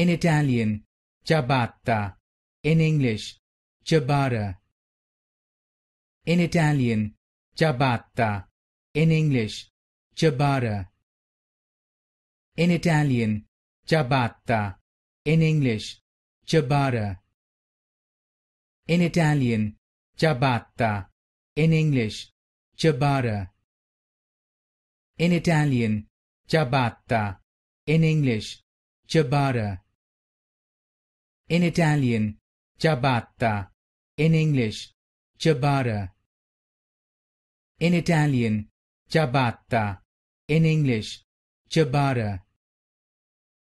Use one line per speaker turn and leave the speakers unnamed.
in Italian, ciabatta, in English, ciabatta. In Italian, ciabatta, in English, ciabatta. In Italian, ciabatta, in English, ciabatta. In Italian, ciabatta, in English, ciabatta. In Italian, ciabatta, in English, ciabatta in Italian, ciabatta, in English, ciabatta. In Italian, ciabatta, in English, ciabatta.